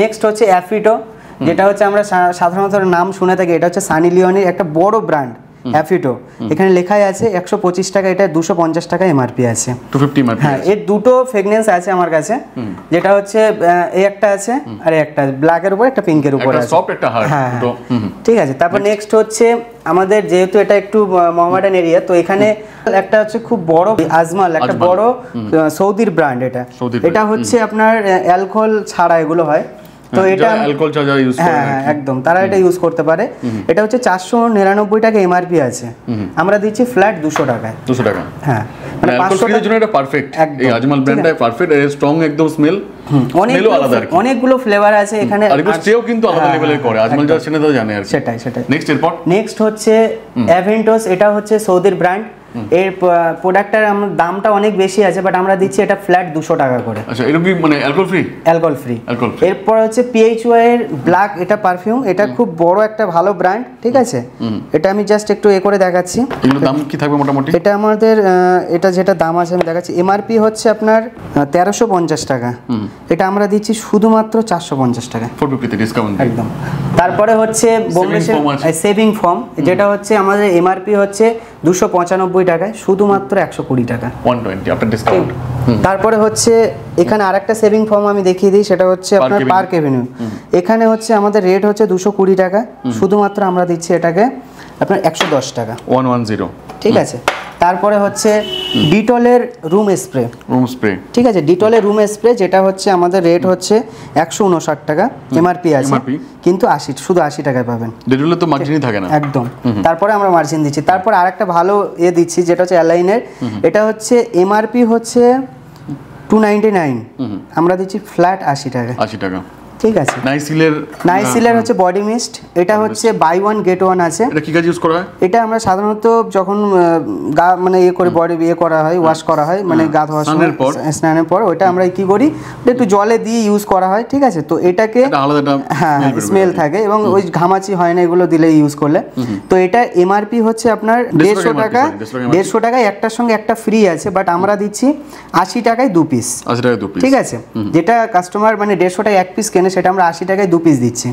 নেক্সট হচ্ছে অ্যাফিটো যেটা হচ্ছে আমরা সাধারণত নাম শুনে থাকি এটা হচ্ছে সানি লিওনের একটা বড় ব্র্যান্ড অ্যাফিটো এখানে লেখাই আছে একশো পঁচিশ টাকা এটা দুশো পঞ্চাশ টাকা এমআরপি আছে টু ফিফটি হ্যাঁ এর দুটো ফ্রেগনেন্স আছে আমার কাছে যেটা হচ্ছে এই একটা আছে আর একটা ব্ল্যাকের উপর একটা পিঙ্কের উপর আছে হ্যাঁ, হ্যাঁ। ঠিক আছে তারপর নেক্সট হচ্ছে আমাদের যেহেতু এটা একটু মহামাডান এরিয়া তো এখানে একটা হচ্ছে খুব বড় আজমাল একটা বড় সৌদির ব্র্যান্ড এটা এটা হচ্ছে আপনার অ্যালকোহল ছাড়া এগুলো হয় তো হ্যাঁ, এটা অ্যালকোহল ইউজ হ্যাঁ হ্যাঁ একদম তারা এটা ইউজ করতে পারে এটা হচ্ছে চারশো নিরানব্বই টাকা এমআরপি আছে আমরা দিচ্ছি ফ্ল্যাট দুশো টাকায় দুশো টাকা হ্যাঁ মানে, মানে টাকার জন্য এটা পারফেক্ট এই পারফেক্ট এর স্ট্রং একদম স্মেল অনেকগুলো ফ্লেভার আছে এখানে কিন্তু আলাদা লেভেলের হ্যাঁ, করে আজমল হ্যাঁ, যা জানে আর সেটাই সেটাই নেক্সট এরপর নেক্সট হচ্ছে অ্যাভেন্টস এটা হচ্ছে সৌদির ব্র্যান্ড এর প্রোডাক্টটার দামটা অনেক বেশি আছে বাট আমরা দিচ্ছি এটা ফ্ল্যাট দুশো টাকা করে আচ্ছা মানে অ্যালকোহল ফ্রি অ্যালকোহল ফ্রি এরপর হচ্ছে পিএইচওয়াই এর ব্ল্যাক এটা পারফিউম এটা খুব বড় একটা ভালো ব্র্যান্ড ঠিক আছে এটা আমি জাস্ট একটু এ করে দেখাচ্ছি দাম কি থাকবে মোটামুটি এটা আমাদের এটা যেটা দাম আছে আমি দেখাচ্ছি এমআরপি হচ্ছে আপনার তেরোশো পঞ্চাশ টাকা এটা আমরা দিচ্ছি শুধুমাত্র চারশো পঞ্চাশ টাকা ডিসকাউন্ট একদম তারপরে হচ্ছে সেভিং ফর্ম যেটা হচ্ছে আমাদের এমআরপি হচ্ছে দুশো পঁচানব্বই টাকায় শুধুমাত্র একশো কুড়ি টাকা তারপরে হচ্ছে এখানে আর একটা সেভিং ফর্ম আমি দেখিয়ে দিই সেটা হচ্ছে আপনার পার্ক এভিনিউ এখানে হচ্ছে আমাদের রেট হচ্ছে দুশো কুড়ি টাকা শুধুমাত্র আমরা দিচ্ছি এটাকে আপনার একশো দশ টাকা ওয়ান ওয়ান জিরো ঠিক আছে তারপরে হচ্ছে ডিটলের রুম স্প্রে রুম স্প্রে ঠিক আছে ডিটলের রুম স্প্রে যেটা হচ্ছে আমাদের রেট হচ্ছে একশো উনষাট টাকা এমআরপি আছে কিন্তু আশি শুধু আশি টাকায় পাবেন ডিটলে তো মার্জিনই থাকে না একদম তারপরে আমরা মার্জিন দিচ্ছি তারপর আর একটা ভালো এ দিচ্ছি যেটা হচ্ছে অ্যালাইনের এটা হচ্ছে এমআরপি হচ্ছে টু নাইনটি নাইন আমরা দিচ্ছি ফ্ল্যাট আশি টাকা আশি টাকা ঠিক আছে নাইসিলের নাইসিলের হ্যাঁ, হচ্ছে বডি হ্যাঁ। মিস্ট এটা হচ্ছে বাই ওয়ান গেট ওয়ান আছে এটা কি কাজে ইউজ করা হয় এটা আমরা সাধারণত যখন গা মানে ইয়ে করে বডি ইয়ে করা হয় ওয়াশ করা হয় মানে হ্যাঁ। গা ধোয়া স্নানের পর স্নানের পর ওটা আমরা কি করি একটু জলে দিয়ে ইউজ করা হয় ঠিক আছে তো এটাকে হ্যাঁ স্মেল থাকে এবং ওই ঘামাচি হয় না এগুলো দিলে ইউজ করলে তো এটা এমআরপি হচ্ছে আপনার দেড়শো টাকা দেড়শো টাকায় একটার সঙ্গে একটা ফ্রি আছে বাট আমরা দিচ্ছি আশি টাকায় দু পিস ঠিক আছে যেটা কাস্টমার মানে দেড়শো টাকা এক পিস কেনে সেটা আমরা আশি টাকায় দু পিস দিচ্ছি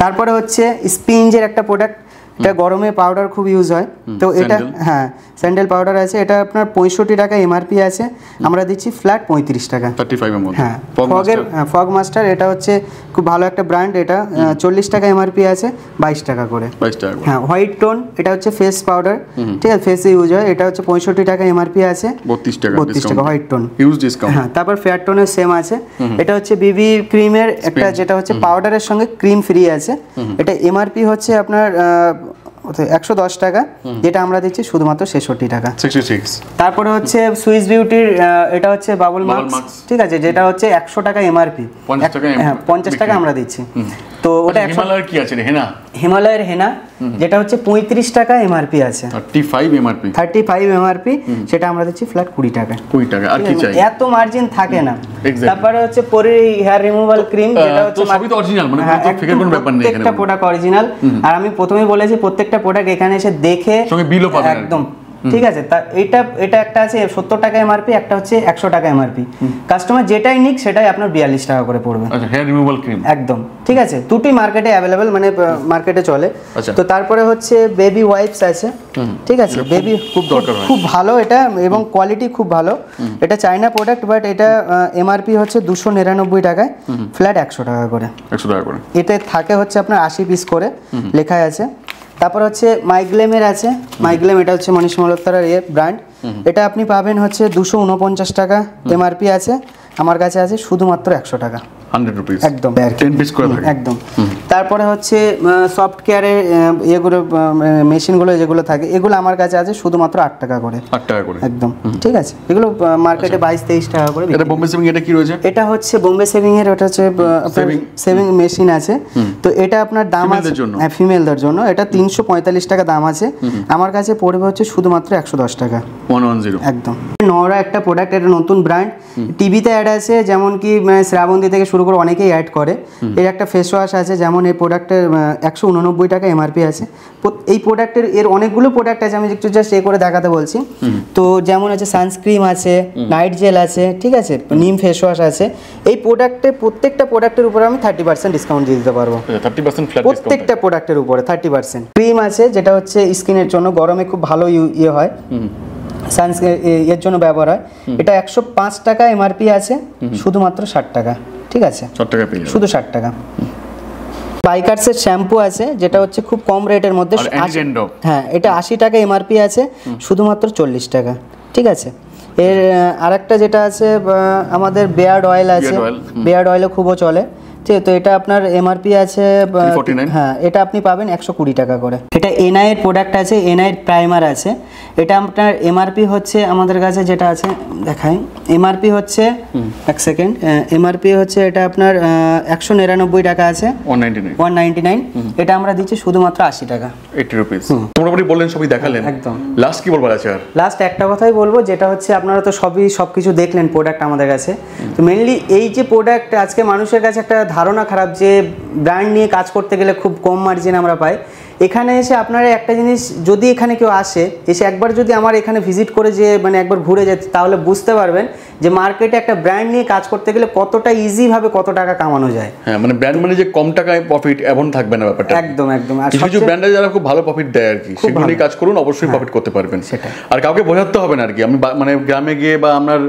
তারপরে হচ্ছে স্পিঞ্জের একটা প্রোডাক্ট এটা গরমে পাউডার খুব ইউজ হয় তো এটা হ্যাঁ স্যান্ডেল পাউডার আছে এটা আপনার পঁয়ষট্টি টাকা এমআরপি আছে আমরা দিচ্ছি ফ্ল্যাট পঁয়ত্রিশ টাকা হ্যাঁ ফগের ফগ মাস্টার এটা হচ্ছে খুব ভালো একটা ব্র্যান্ড এটা চল্লিশ টাকা এমআরপি আছে বাইশ টাকা করে হ্যাঁ হোয়াইট টোন এটা হচ্ছে ফেস পাউডার ঠিক আছে ফেসে ইউজ হয় এটা হচ্ছে পঁয়ষট্টি টাকা এমআরপি আছে বত্রিশ টাকা বত্রিশ টাকা হোয়াইট টোন ইউজ ডিসকাউন্ট হ্যাঁ তারপর ফেয়ার টোনের সেম আছে এটা হচ্ছে বিবি ক্রিমের একটা যেটা হচ্ছে পাউডারের সঙ্গে ক্রিম ফ্রি আছে এটা এমআরপি হচ্ছে আপনার একশো দশ টাকা যেটা আমরা দিচ্ছি শুধুমাত্র ছেষট্টি টাকা তারপরে হচ্ছে সুইস বিউটির এটা হচ্ছে বাবল মাস্ক ঠিক আছে যেটা হচ্ছে একশো টাকা এমআরপি হ্যাঁ পঞ্চাশ টাকা আমরা দিচ্ছি তো মানে হিমালয়ের কি আছে হেনা হিমালয়ের হেনা যেটা হচ্ছে পঁয়ত্রিশ টাকা এমআরপি আছে thirty five MRP thirty five MRP সেটা আমরা দিচ্ছি ফ্ল্যাট কুড়ি টাকা কুড়ি টাকা আর কি চাই এত মার্জিন থাকে না তারপরে হচ্ছে পরে হেয়ার রিমুভাল ক্রিম যেটা হচ্ছে সবই মানে হ্যাঁ, প্রত্যেকটা প্রোডাক্ট অরিজিনাল আর আমি প্রথমেই বলেছি প্রত্যেকটা প্রোডাক্ট এখানে এসে দেখে সঙ্গে একদম ঠিক আছে তা এটা এটা একটা আছে সত্তর টাকা এমআরপি একটা হচ্ছে একশো টাকা এমআরপি কাস্টমার যেটাই নিক সেটাই আপনার বিয়াল্লিশ টাকা করে পড়বে হেয়ার রিমুভাল ক্রিম একদম ঠিক আছে দুটি মার্কেটে অ্যাভেলেবেল মানে মার্কেটে চলে আচ্ছা। তো তারপরে হচ্ছে বেবি ওয়াইপস আছে ঠিক আছে বেবি খুব দরকার খুব ভালো এটা এবং কোয়ালিটি খুব ভালো এটা চাইনা প্রোডাক্ট বাট এটা এমআরপি হচ্ছে দুশো নিরানব্বই টাকায় ফ্ল্যাট একশো টাকা করে একশো টাকা করে এতে থাকে হচ্ছে আপনার আশি পিস করে লেখা আছে তারপর হচ্ছে মাইগ্লেমের আছে মাইগ্লেম এটা হচ্ছে মনীষ মলত্তার ইয়ে ব্র্যান্ড এটা আপনি পাবেন হচ্ছে দুশো উনপঞ্চাশ টাকা এমআরপি আছে আমার কাছে আছে শুধুমাত্র একশো টাকা হান্ড্রেড রুপিস একদম টেন পিস করে থাকে একদম তারপরে হচ্ছে সফট কেয়ারের এগুলো মেশিনগুলো যেগুলো থাকে এগুলো আমার কাছে আছে শুধুমাত্র আট টাকা করে আট টাকা করে একদম ঠিক আছে এগুলো মার্কেটে আচ্ছা। বাইশ তেইশ টাকা করে এটা বোম্বে সেভিং এটা কি রয়েছে এটা হচ্ছে বোম্বে সেভিং এর এটা হচ্ছে সেভিং মেশিন আছে তো এটা আপনার দাম আছে হ্যাঁ ফিমেলদের জন্য এটা তিনশো পঁয়তাল্লিশ টাকা দাম আছে আমার কাছে পড়বে হচ্ছে শুধুমাত্র একশো দশ টাকা একদম নওরা একটা প্রোডাক্ট এটা নতুন ব্র্যান্ড টিভিতে অ্যাড আছে যেমন কি শ্রাবন্তী থেকে শুরু উপর অনেকেই অ্যাড করে এর একটা ফেস ওয়াশ আছে যেমন এই প্রোডাক্টের একশো উননব্বই টাকা এমআরপি আছে এই প্রোডাক্টের এর অনেকগুলো প্রোডাক্ট আছে আমি একটু জাস্ট এ করে দেখাতে বলছি তো যেমন আছে সানস্ক্রিম আছে নাইট জেল আছে ঠিক আছে নিম ফেস ওয়াশ আছে এই প্রোডাক্টের প্রত্যেকটা প্রোডাক্টের উপরে আমি থার্টি পার্সেন্ট ডিসকাউন্ট দিয়ে দিতে পারবো আচ্ছা, প্রত্যেকটা প্রোডাক্টের উপরে থার্টি পার্সেন্ট ক্রিম আছে যেটা হচ্ছে স্কিনের জন্য গরমে খুব ভালো ইয়ে হয় সানস্ক্রিন এর জন্য ব্যবহার হয় এটা একশো পাঁচ টাকা এমআরপি আছে শুধুমাত্র ষাট টাকা ঠিক আছে শুধু ষাট টাকা বাইকার্সের শ্যাম্পু আছে যেটা হচ্ছে খুব কম রেটের মধ্যে হ্যাঁ এটা আশি টাকা এমআরপি আছে শুধুমাত্র চল্লিশ টাকা ঠিক আছে এর আরেকটা যেটা আছে আমাদের বেয়ার্ড অয়েল আছে বেয়ার্ড অয়েলও খুবও চলে তো এটা আপনার এমআরপি আছে হ্যাঁ এটা আপনি পাবেন একশো কুড়ি টাকা করে এটা এনআই এর প্রোডাক্ট আছে এনআই এর প্রাইমার আছে এটা আপনার এমআরপি হচ্ছে আমাদের কাছে যেটা আছে দেখাই এমআরপি হচ্ছে এক সেকেন্ড এমআরপি হচ্ছে এটা আপনার একশো নিরানব্বই টাকা আছে ওয়ান নাইনটি নাইন এটা আমরা দিচ্ছি শুধুমাত্র আশি টাকা এইটি রুপিস মোটামুটি বললেন সবই দেখালেন একদম লাস্ট কি বলবো আছে আর লাস্ট একটা কথাই বলবো যেটা হচ্ছে আপনারা তো সবই সব কিছু দেখলেন প্রোডাক্ট আমাদের কাছে তো মেনলি এই যে প্রোডাক্ট আজকে মানুষের কাছে একটা ধারণা খারাপ যে ব্র্যান্ড নিয়ে কাজ করতে গেলে খুব কম মার্জিন আমরা পাই এখানে এসে আপনারা একটা জিনিস যদি এখানে কেউ আসে এসে একবার যদি আমার এখানে ভিজিট করে যে মানে একবার ঘুরে যায় তাহলে বুঝতে পারবেন যে মার্কেটে একটা ব্র্যান্ড নিয়ে কাজ করতে গেলে কতটা ইজিভাবে কত টাকা কামানো যায় হ্যাঁ মানে ব্র্যান্ড মানে যে কম টাকায় প্রফিট এমন থাকবে না ব্যাপারটা একদম একদম আর কিছু ব্র্যান্ডে যারা খুব ভালো প্রফিট দেয় আর কি সেগুলো কাজ করুন অবশ্যই প্রফিট হ্যাঁ, করতে পারবেন সেটা আর কাউকে বোঝাতে হবে না আর কি আমি মানে গ্রামে গিয়ে বা আপনার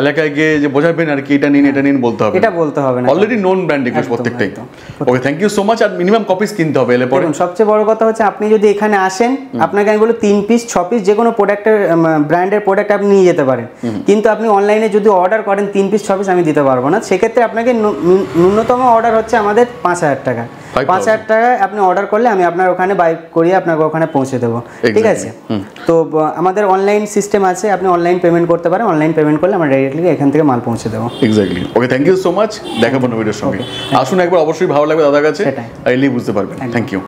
এলাকায় গিয়ে যে বোঝাবেন আর কি এটা নিন এটা নিন বলতে হবে এটা বলতে হবে না অলরেডি নন ব্র্যান্ড রিকোয়েস্ট প্রত্যেকটাই okay thank you so much আর মিনিমাম কপিস কিনতে হবে এলে পরে সবচেয়ে বড় কথা হচ্ছে আপনি যদি এখানে আসেন আপনাকে আমি বলি তিন পিস ছ পিস যে কোনো প্রোডাক্টের ব্র্যান্ডের প্রোডাক্ট আপনি নিয়ে যেতে পারেন কিন্তু আপনি অনলাইনে যদি অর্ডার করেন তিন পিস ছ পিস আমি দিতে পারবো না সেক্ষেত্রে আপনাকে ন্যূনতম অর্ডার হচ্ছে আমাদের পাঁচ হাজার টাকা পাঁচ হাজার টাকায় আপনি অর্ডার করলে আমি আপনার ওখানে বাইক করিয়ে আপনাকে ওখানে পৌঁছে দেবো ঠিক আছে তো আমাদের অনলাইন সিস্টেম আছে আপনি অনলাইন পেমেন্ট করতে পারেন অনলাইন পেমেন্ট করলে আমরা ডাইরেক্টলি এখান থেকে মাল পৌঁছে দেবো exactly okay thank you so much দেখাবো ভিডিওর সঙ্গে আসুন একবার অবশ্যই ভালো লাগবে দাদার কাছে এলেই বুঝতে পারবেন থ্যাংক ইউ